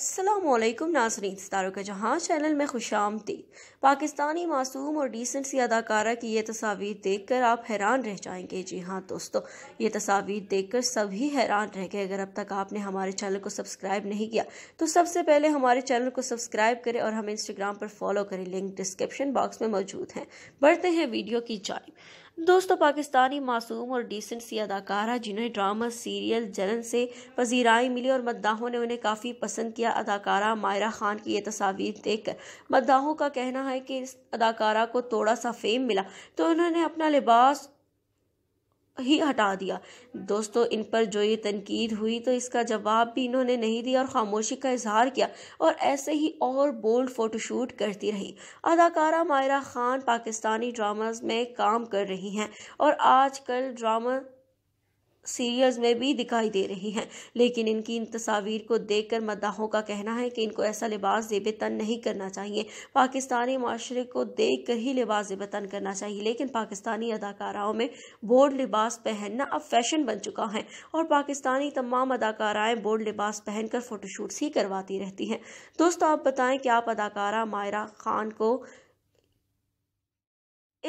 असलम नाजरीन सितारों का जहाँ चैनल में खुश आमती पाकिस्तानी मासूम और डिसेंट सी अदाकारा की ये तस्वीर देखकर आप हैरान रह जाएंगे जी हाँ दोस्तों ये तस्वीर देखकर सभी हैरान रह गए अगर अब तक आपने हमारे चैनल को सब्सक्राइब नहीं किया तो सबसे पहले हमारे चैनल को सब्सक्राइब करें और हमें इंस्टाग्राम पर फॉलो करें लिंक डिस्क्रिप्शन बॉक्स में मौजूद हैं बढ़ते हैं वीडियो की जानब दोस्तों पाकिस्तानी मासूम और डिसेंट सी अदाकारा जिन्हें ड्रामा सीरियल जलन से पजीराई मिली और मद्दाहों ने उन्हें काफ़ी पसंद किया अदाकारा मायरा खान की ये तस्वीर देखकर मद्दाहों का कहना है कि इस अदाकारा को थोड़ा सा फेम मिला तो उन्होंने अपना लिबास ही हटा दिया दोस्तों इन पर जो ये तनकीद हुई तो इसका जवाब भी इन्होंने नहीं दिया और खामोशी का इजहार किया और ऐसे ही और बोल्ड फोटोशूट करती रही अदाकारा मायरा खान पाकिस्तानी ड्रामाज में काम कर रही हैं और आजकल ड्रामा सीरियल्स में भी दिखाई दे रही हैं लेकिन इनकी इन तस्वीर को देखकर मद्दाहों का कहना है कि इनको ऐसा लिबास जेब तन नहीं करना चाहिए पाकिस्तानी माशरे को देख कर ही लिबास जेब तन करना चाहिए लेकिन पाकिस्तानी अदाकाराओं में बोर्ड लिबास पहनना अब फैशन बन चुका है और पाकिस्तानी तमाम अदाकाराएँ बोर्ड लिबास पहनकर फ़ोटोशूट्स ही करवाती रहती हैं दोस्तों आप बताएं कि आप अदाकारा मायरा खान को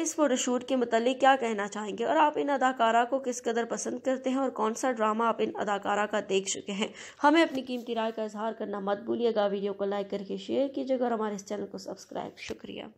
इस फोटोशूट के मतलब क्या कहना चाहेंगे और आप इन अदाकारा को किस कदर पसंद करते हैं और कौन सा ड्रामा आप इन अदाकारा का देख चुके हैं हमें अपनी कीमती राय का इजहार करना मत भूलिएगा वीडियो को लाइक करके शेयर कीजिएगा और हमारे इस चैनल को सब्सक्राइब शुक्रिया